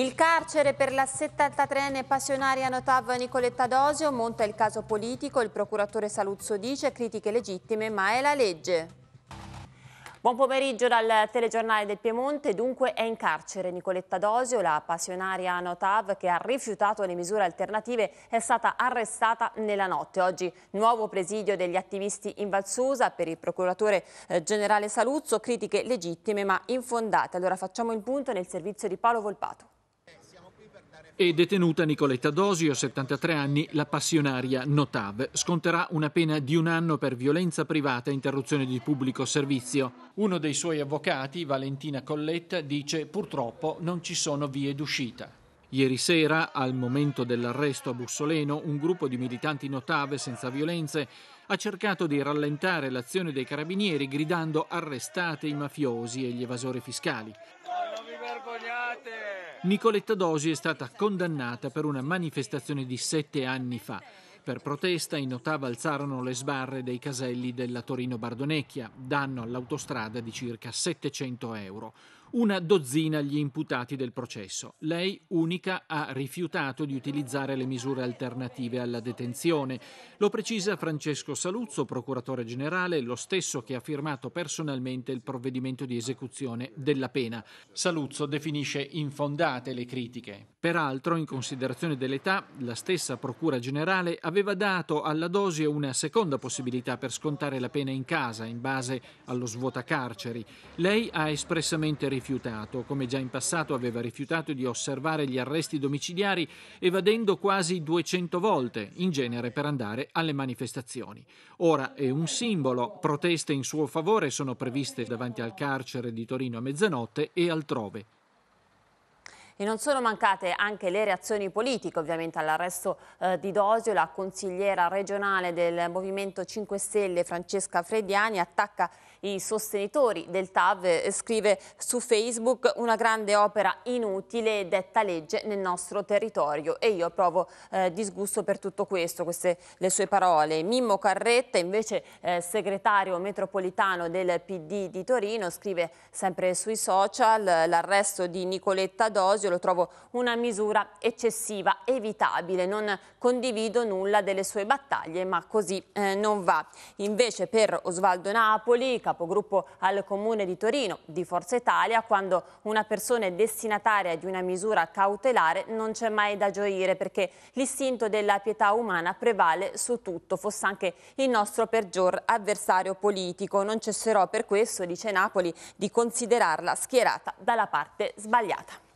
Il carcere per la 73enne passionaria Notav Nicoletta Dosio monta il caso politico, il procuratore Saluzzo dice critiche legittime ma è la legge. Buon pomeriggio dal telegiornale del Piemonte. Dunque è in carcere Nicoletta Dosio, la passionaria Notav che ha rifiutato le misure alternative, è stata arrestata nella notte. Oggi nuovo presidio degli attivisti in Valsusa per il procuratore eh, generale Saluzzo, critiche legittime ma infondate. Allora facciamo il punto nel servizio di Paolo Volpato. E detenuta Nicoletta Dosio, 73 anni, la passionaria Notav, sconterà una pena di un anno per violenza privata e interruzione di pubblico servizio. Uno dei suoi avvocati, Valentina Colletta, dice purtroppo non ci sono vie d'uscita. Ieri sera, al momento dell'arresto a Bussoleno, un gruppo di militanti Notave senza violenze ha cercato di rallentare l'azione dei carabinieri gridando arrestate i mafiosi e gli evasori fiscali. Non vi vergognate! Nicoletta Dosi è stata condannata per una manifestazione di sette anni fa. Per protesta in ottava alzarono le sbarre dei caselli della Torino Bardonecchia, danno all'autostrada di circa 700 euro una dozzina gli imputati del processo. Lei, unica, ha rifiutato di utilizzare le misure alternative alla detenzione. Lo precisa Francesco Saluzzo, procuratore generale, lo stesso che ha firmato personalmente il provvedimento di esecuzione della pena. Saluzzo definisce infondate le critiche. Peraltro, in considerazione dell'età, la stessa Procura generale aveva dato alla Dosi una seconda possibilità per scontare la pena in casa, in base allo svuotacarceri. Lei ha espressamente rifiutato rifiutato, come già in passato aveva rifiutato di osservare gli arresti domiciliari, evadendo quasi 200 volte, in genere per andare alle manifestazioni. Ora è un simbolo, proteste in suo favore sono previste davanti al carcere di Torino a mezzanotte e altrove. E non sono mancate anche le reazioni politiche, ovviamente all'arresto eh, di Dosio, la consigliera regionale del Movimento 5 Stelle Francesca Frediani attacca i sostenitori del TAV e scrive su Facebook una grande opera inutile detta legge nel nostro territorio e io provo eh, disgusto per tutto questo, queste le sue parole. Mimmo Carretta invece eh, segretario metropolitano del PD di Torino scrive sempre sui social l'arresto di Nicoletta Dosio Bosio lo trovo una misura eccessiva, evitabile, non condivido nulla delle sue battaglie, ma così eh, non va. Invece per Osvaldo Napoli, capogruppo al Comune di Torino di Forza Italia, quando una persona è destinataria di una misura cautelare non c'è mai da gioire perché l'istinto della pietà umana prevale su tutto, fosse anche il nostro peggior avversario politico. Non cesserò per questo, dice Napoli, di considerarla schierata dalla parte sbagliata.